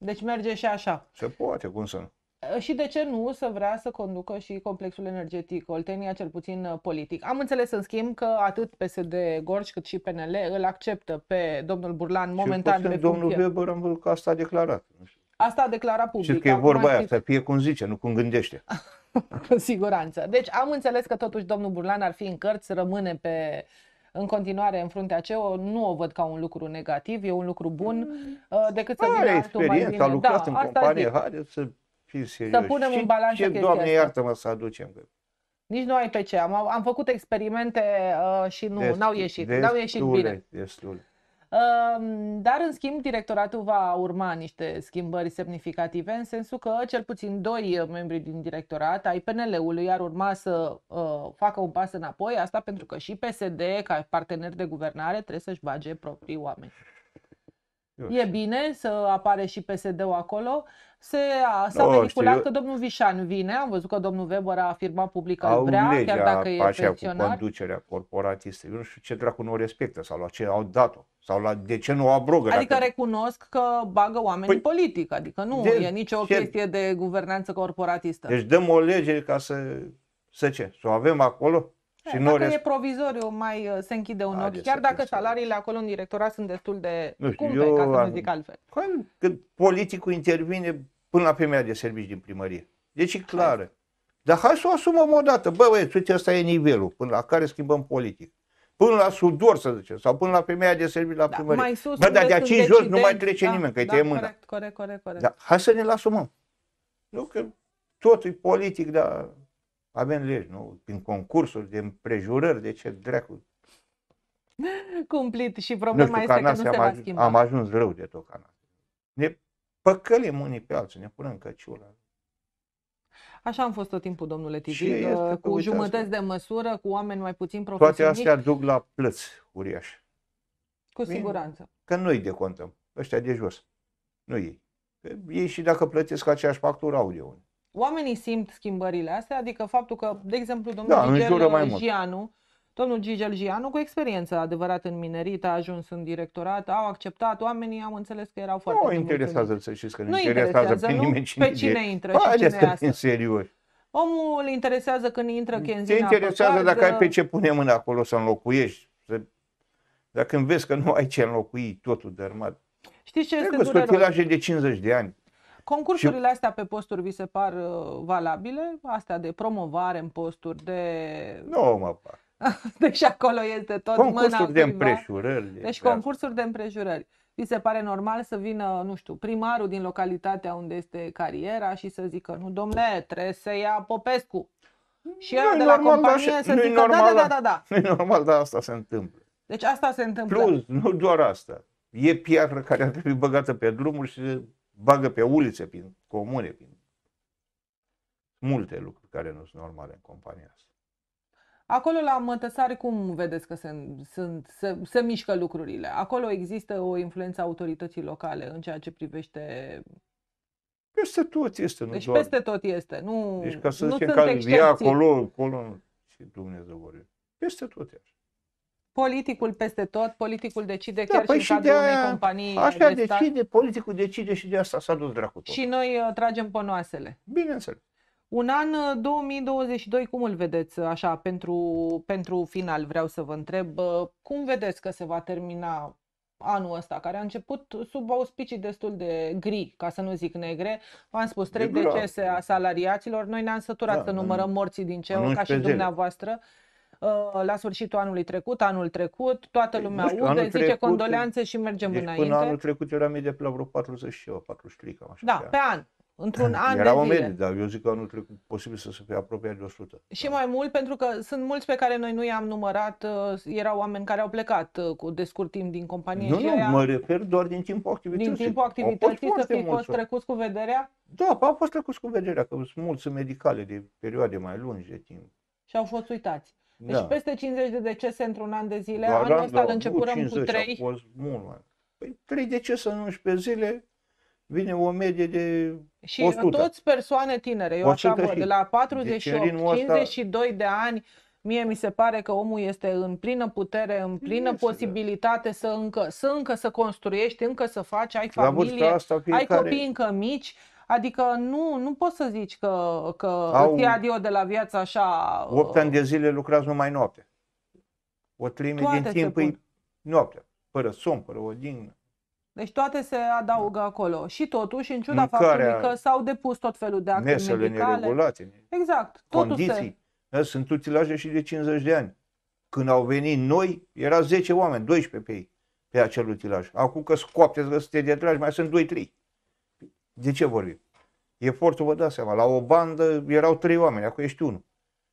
Deci merge și așa. Se poate, cum să nu. Și de ce nu să vrea să conducă și complexul energetic Oltenia, cel puțin politic? Am înțeles, în schimb, că atât PSD Gorj cât și PNL îl acceptă pe domnul Burlan momentan. Și domnul Weber am văzut că asta a declarat. Nu știu. Asta a declarat public. Și că e vorba aia, să fie cum zice, nu cum gândește. Cu siguranță. Deci am înțeles că totuși domnul Burlan ar fi în cărți, rămâne pe în continuare în fruntea CEO, nu o văd ca un lucru negativ, e un lucru bun, mm. uh, decât să vină altul mai bine. a lucrat da, în companie, haideți să fii serios. Să punem în balanță ce, Doamne iartă-mă să aducem. Nici nu ai pe ce. Am, am făcut experimente uh, și nu, n-au ieșit. Destule, n-au ieșit bine. Destule. Dar, în schimb, directoratul va urma niște schimbări semnificative, în sensul că cel puțin doi uh, membri din directorat ai PNL-ului ar urma să uh, facă un pas înapoi, asta pentru că și PSD, ca partener de guvernare, trebuie să-și bage proprii oameni. E bine să apare și PSD-ul acolo. Se, s-a no, vehiculat știu, că domnul Vișan vine, am văzut că domnul Weber a afirmat public că vrea, legea, chiar dacă e așa, cu conducerea corporației, Eu nu știu ce dracu nu o respectă sau la ce au dat-o. Sau la de ce nu o abrogă. Adică dacă... recunosc că bagă oameni păi, politic, Adică nu de, e nicio ce... chestie de guvernanță corporatistă. Deci dăm o lege ca să, să ce? Să o avem acolo? Și dacă nu rest... e provizoriu, mai uh, se închide un ochi, chiar dacă salariile acolo în directorat sunt destul de nu știu, scumpe, eu, ca să nu zic altfel. Când, când politicul intervine până la femeia de servici din primărie. Deci e clară. Hai. Dar hai să o asumăm dată. Bă, băieți, uite, ăsta e nivelul până la care schimbăm politic. Până la sudor, să zicem, sau până la femeia de servici la da, primărie. mai sus, Bă, dar de aici jos nu mai trece da, nimeni, că da, e Corect, corect, corect. corect. Da, hai să ne-l asumăm. Nu că tot e politic, dar avem legi, nu? Prin concursuri, de împrejurări, de ce dracu. Cumplit și problema nu știu, este că nu se am, va schimba. Am ajuns rău de tot canal. Ne păcălim unii pe alții, ne punem căciula. Așa am fost tot timpul, domnule Tibi, uh, cu jumătăți asta. de măsură, cu oameni mai puțin profesioniști. Toate astea duc la plăți uriașe. Cu Bine, siguranță. Că noi decontăm, ăștia de jos, nu ei. ei și dacă plătesc aceeași factură, au de unde oamenii simt schimbările astea, adică faptul că, de exemplu, domnul da, Gigel mai Gianu, domnul Gigel Gianu, cu experiență adevărat în minerit, a ajuns în directorat, au acceptat oamenii, au înțeles că erau foarte Nu interesează să știți că nu interesează, pe, nu nimeni cine pe cine intră și cine în serios. Omul interesează când intră Kenzina. Te interesează dacă ai pe ce pune mâna acolo să înlocuiești. Să... Dacă vezi că nu ai ce înlocui, totul armat. Știți ce este dureros? de 50 de ani. Concursurile și... astea pe posturi vi se par uh, valabile? Astea de promovare în posturi, de... Nu mă par. Deci acolo este tot concursuri mâna de împrejurări. Deci concursuri de împrejurări. Vi se pare normal să vină, nu știu, primarul din localitatea unde este cariera și să zică, nu domnule, trebuie să ia Popescu. Și el de la companie așa, să zică, da, normal, da, da, da, da. da. Nu e normal, dar asta se întâmplă. Deci asta se întâmplă. Plus, nu doar asta. E piatră care ar trebui băgată pe drumuri și bagă pe ulițe, prin comune, prin multe lucruri care nu sunt normale în compania asta. Acolo la Mătăsari cum vedeți că se, sunt, se, se mișcă lucrurile? Acolo există o influență a autorității locale în ceea ce privește... Peste tot este, nu Deci doar. peste tot este, nu Deci ca să nu zicem că acolo, acolo și Dumnezeu vorbește. Peste tot este. Politicul peste tot, politicul decide da, chiar păi și în cadrul de unei companii Așa de decide, stat. politicul decide și de asta s-a dus dracu tot. Și noi uh, tragem ponoasele. Bineînțeles. Un an 2022, uh, cum îl vedeți uh, așa pentru, pentru final? Vreau să vă întreb, uh, cum vedeți că se va termina anul ăsta, care a început sub auspicii destul de gri, ca să nu zic negre. V-am spus, trei decese a salariaților. Noi ne-am săturat da, să numărăm morții din ceva, ca și zile. dumneavoastră. Zile Uh, la sfârșitul anului trecut, anul trecut, toată păi, lumea știu, udă, zice trecut, condoleanțe și mergem deci înainte. până anul trecut eram mediu pe la vreo 47, 43, cam așa. Da, pe an. Într-un an Era o medie, dar eu zic că anul trecut posibil să se fie apropiat de 100. Și da. mai mult, pentru că sunt mulți pe care noi nu i-am numărat, uh, erau oameni care au plecat uh, cu descurtim din companie. Nu, nu, aia... mă refer doar din timpul activității. Din timpul activității să fi fost trecut cu vederea? Da, au fost trecut cu vederea, că sunt mulți medicale de perioade mai lungi de timp. Și au fost uitați. Deci da. peste 50 de decese într-un an de zile. Doar Anul da, ăsta da, 50 uh, cu 3. A fost mult mai. Păi 3 decese în 11 zile vine o medie de Și 100. toți persoane tinere, eu așa văd, de la 48, 52 ăsta... de ani, mie mi se pare că omul este în plină putere, în plină este, posibilitate să încă, să încă să construiești, încă să faci, ai familie, asta, ai copii încă mici, Adică nu, nu poți să zici că, că Au îți ia adio de la viață așa... 8 ani de uh, zile lucrează numai noapte. O trime din timp e păi, noapte, fără somn, fără odin. Deci toate se adaugă acolo. Și totuși, în ciuda Mâncarea, faptului că s-au depus tot felul de acte medicale. neregulate. Exact. Condiții. Se... Da, sunt utilaje și de 50 de ani. Când au venit noi, era 10 oameni, 12 pe ei, pe acel utilaj. Acum că scoapte, că de dragi, mai sunt 2-3. De ce vorbim? E portul, vă dați seama, la o bandă erau trei oameni, acum ești unul.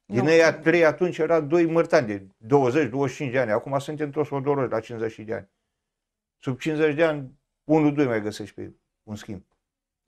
Din ei trei atunci era doi mărtani de 20-25 de ani, acum suntem toți odoroși la 50 de ani. Sub 50 de ani, unul, doi mai găsești pe un schimb.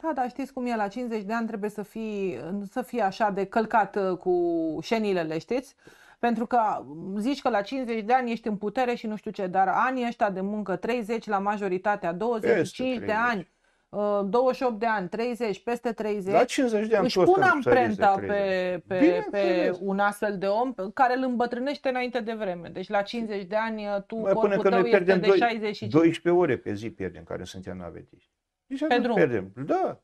Da, dar știți cum e, la 50 de ani trebuie să fii, să fii așa de călcat uh, cu șenilele, știți? Pentru că mm, zici că la 50 de ani ești în putere și nu știu ce, dar anii ăștia de muncă, 30 la majoritatea, 25 de ani, 28 uh, de ani, 30, peste 30, la 50 de ani își pun amprenta pe, pe, pe un astfel de om care îl îmbătrânește înainte de vreme. Deci la 50 de ani uh, tu, Mai corpul că tău noi pierdem de 65. 12 ore pe zi pierdem care suntem navetiști. Deci pe drum. Pierdem. Da.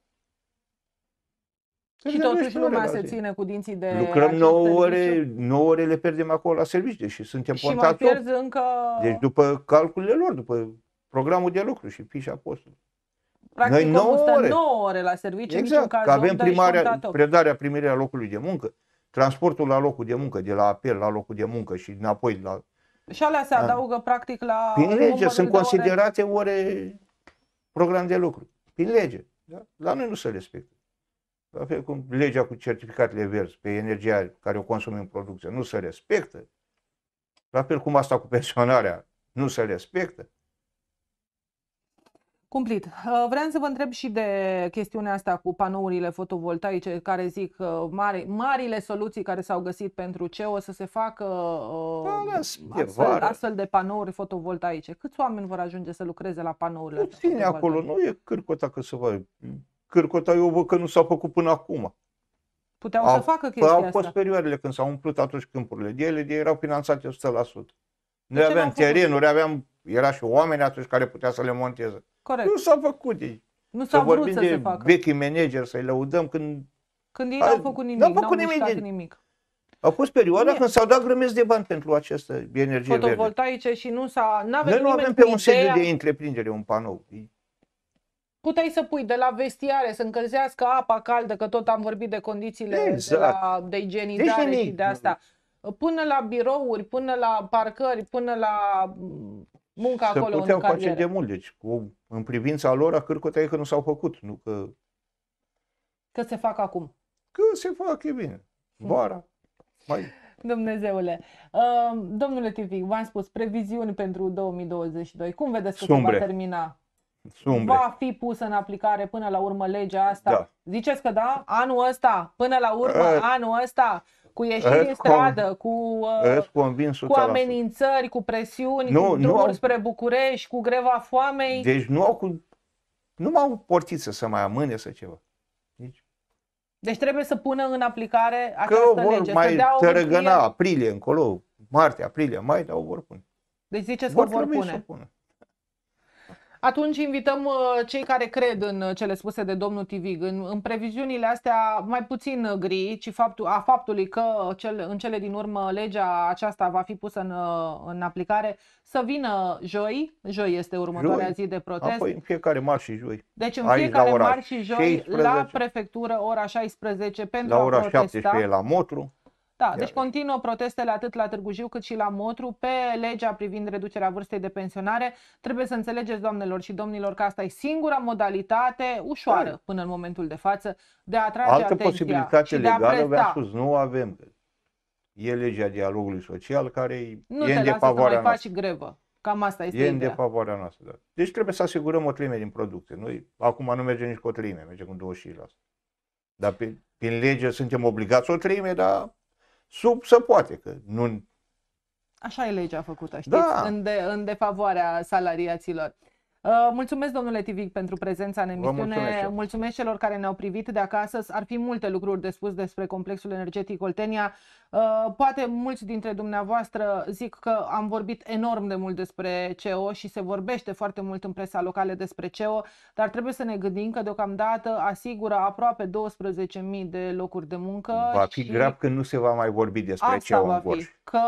Și deci totuși lumea se zi. ține cu dinții de Lucrăm 9 ore, 9 ore le pierdem acolo la serviciu și suntem și mai pierzi încă... Deci după calculele lor, după programul de lucru și fișa postului practic Noi 9 ore. 9 ore la serviciu, exact, că avem primarea, predarea, primirea locului de muncă, transportul la locul de muncă, de la apel la locul de muncă și înapoi la... Și alea se adaugă a... practic la... Prin lege, sunt considerate ore... ore program de lucru. Prin lege. Da? La noi nu se respectă. La fel cum legea cu certificatele verzi pe energia care o consumă în producție nu se respectă. La fel cum asta cu pensionarea nu se respectă. Cumplit. Uh, vreau să vă întreb și de chestiunea asta cu panourile fotovoltaice care zic uh, mari, marile soluții care s-au găsit pentru ce o să se facă uh, da, da astfel, astfel de panouri fotovoltaice. Câți oameni vor ajunge să lucreze la panourile? Păi ține acolo, nu e cârcota că se va... Cârcota eu văd că nu s-a făcut până acum. Puteau au, să facă păi chestia asta. Au fost asta. perioadele când s-au umplut atunci câmpurile de ele, de erau finanțate 100%. Noi păi aveam terenuri, aveam, era și oameni atunci care putea să le monteze. Corect. Nu s-a făcut ei. Nu s-a vrut să de se facă. Vechi manager să-i lăudăm când... Când ei n-au făcut nimic, n-au, făcut nimic, de... nimic. A fost perioada Bine. când s-au dat grămezi de bani pentru această energie Fotovoltaice verde. și nu s-a... Noi nu avem pe un sediu de întreprindere un panou. Puteai să pui de la vestiare, să încălzească apa caldă, că tot am vorbit de condițiile exact. de, la, exact. de igienizare deci, și de asta. Până la birouri, până la parcări, până la munca acolo puteau în carieră. face de mult. Deci, cu, în privința lor, a cârcotea că nu s-au făcut. Nu că... că se fac acum. Că se fac, e bine. Hmm. Vara. Mai... Dumnezeule. Uh, domnule TV, v-am spus previziuni pentru 2022. Cum vedeți că Sumbre. se va termina? Sumbre. Va fi pusă în aplicare până la urmă legea asta? Da. Ziceți că da? Anul ăsta? Până la urmă, uh, anul ăsta? cu ieșiri în stradă, cu, uh, cu amenințări, cu presiuni, nu, cu drumuri nu spre București, cu greva foamei. Deci nu au cu, nu m-au portiță să se mai amâne să ceva. Deci, deci trebuie să pună în aplicare această că vor lege. mai tărăgăna aprilie încolo, martie, aprilie, mai, dar o vor pune. Deci ziceți vor că vor pune. Să pună. Atunci invităm uh, cei care cred în uh, cele spuse de domnul Tivig, în, în previziunile astea mai puțin uh, gri, ci faptul, a faptului că cel, în cele din urmă legea aceasta va fi pusă în, în aplicare, să vină joi, joi este următoarea joi. zi de protest. Apoi în fiecare marți și joi. Deci în Aici, fiecare marți și joi 16. la prefectură ora 16 pentru la ora a protesta. 17 la Motru. Da, Iată. deci continuă protestele atât la Târgu Jiu cât și la Motru pe legea privind reducerea vârstei de pensionare. Trebuie să înțelegeți, doamnelor și domnilor, că asta e singura modalitate ușoară da. până în momentul de față de a atrage Altă atenția posibilitate și legală, de a presta. spus, nu avem. E legea dialogului social care nu e în defavoarea noastră. faci grevă. Cam asta este E în defavoarea noastră, da. Deci trebuie să asigurăm o treime din producție. Noi acum nu mergem nici cu o treime, mergem cu 20%. Dar prin, prin lege suntem obligați o treime, dar sub să poate, că nu... Așa e legea făcută, știți, da. în, de, în defavoarea salariaților. Uh, mulțumesc, domnule Tivic, pentru prezența în emisiune. mulțumesc, mulțumesc celor care ne-au privit de acasă. Ar fi multe lucruri de spus despre complexul energetic Oltenia. Uh, poate mulți dintre dumneavoastră zic că am vorbit enorm de mult despre CEO și se vorbește foarte mult în presa locală despre CEO, dar trebuie să ne gândim că deocamdată asigură aproape 12.000 de locuri de muncă. Va fi și... grab când nu se va mai vorbi despre Asta CEO va în fi. Că,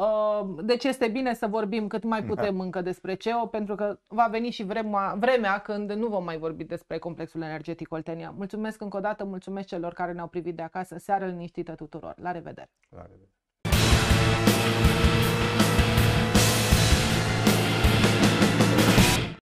uh, deci este bine să vorbim cât mai putem încă despre CEO, pentru că va veni și vremea, vremea când nu vom mai vorbi despre complexul energetic Oltenia. Mulțumesc încă o dată, mulțumesc celor care ne-au privit de acasă. Seară liniștită tuturor. La revedere! Var edin.